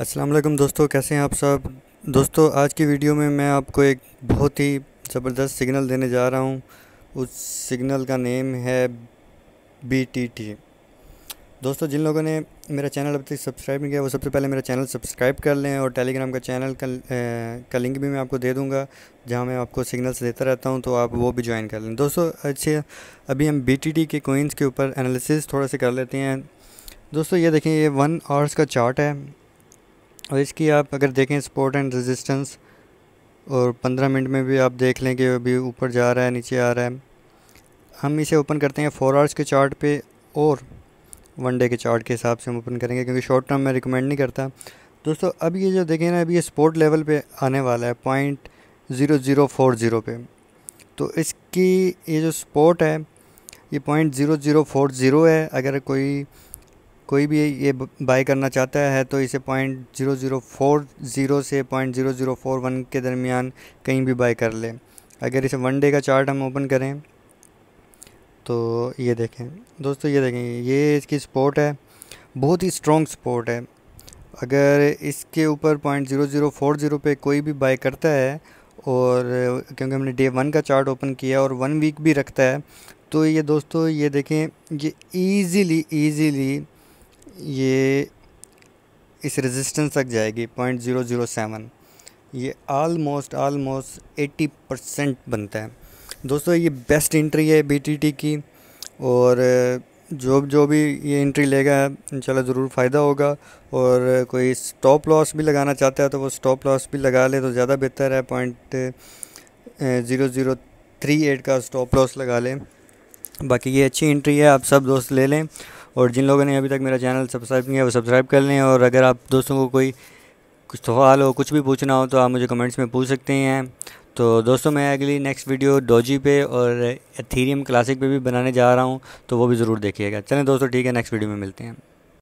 अस्सलाम वालेकुम दोस्तों कैसे हैं आप सब दोस्तों आज की वीडियो में मैं आपको एक बहुत ही ज़बरदस्त सिग्नल देने जा रहा हूँ उस सिग्नल का नेम है बी टी टी दोस्तों जिन लोगों ने मेरा चैनल अभी तक सब्सक्राइब नहीं किया वो सबसे पहले मेरा चैनल सब्सक्राइब कर लें और टेलीग्राम का चैनल का, का लिंक भी मैं आपको दे दूंगा जहां मैं आपको सिग्नल्स देता रहता हूं तो आप वो भी ज्वाइन कर लें दोस्तों अच्छे अभी हम बी टी टी के कोइंस के ऊपर एनालिसिस थोड़ा सा कर लेते हैं दोस्तों ये देखें ये वन आवर्स का चार्ट है और इसकी आप अगर देखें सपोर्ट एंड रेजिस्टेंस और पंद्रह मिनट में भी आप देख लें कि अभी ऊपर जा रहा है नीचे आ रहा है हम इसे ओपन करते हैं फोर आवर्स के चार्ट पे और वन डे के चार्ट के हिसाब से हम ओपन करेंगे क्योंकि शॉर्ट टर्म मैं रिकमेंड नहीं करता दोस्तों अब ये जो देखें ना अभी ये सपोर्ट लेवल पर आने वाला है point zero zero four zero तो इसकी ये जो सपोर्ट है ये point zero zero four zero है अगर कोई कोई भी ये बाई करना चाहता है तो इसे point zero zero four zero से point zero zero four one के दरमियान कहीं भी बाई कर ले अगर इसे वन डे का चार्ट हम ओपन करें तो ये देखें दोस्तों ये देखें ये इसकी सपोर्ट है बहुत ही स्ट्रॉन्ग सपोर्ट है अगर इसके ऊपर point zero zero four zero पर कोई भी बाई करता है और क्योंकि हमने डे वन का चार्ट ओपन किया और वन वीक भी रखता है तो ये दोस्तों ये देखें ये इजीली इजीली ये इस रेजिस्टेंस तक जाएगी पॉइंट ज़ीरो ज़ीरो सेवन ये आलमोस्ट आलमोस्ट एटी परसेंट बनता है दोस्तों ये बेस्ट इंट्री है बीटीटी की और जो जो भी ये इंट्री लेगा इंशाल्लाह ज़रूर फ़ायदा होगा और कोई स्टॉप लॉस भी लगाना चाहता है तो वो स्टॉप लॉस भी लगा ले तो ज़्यादा बेहतर है point zero zero three eight का स्टॉप लॉस लगा लें बाकी ये अच्छी इंट्री है आप सब दोस्त ले लें और जिन लोगों ने अभी तक मेरा चैनल सब्सक्राइब नहीं किया वो सब्सक्राइब कर लें और अगर आप दोस्तों को कोई कुछ सवाल हो कुछ भी पूछना हो तो आप मुझे कमेंट्स में पूछ सकते हैं तो दोस्तों मैं अगली नेक्स्ट वीडियो डोजी पे और एथीरियम क्लासिक पे भी बनाने जा रहा हूँ तो वो भी ज़रूर देखिएगा चलें दोस्तों ठीक है नेक्स्ट वीडियो में मिलते हैं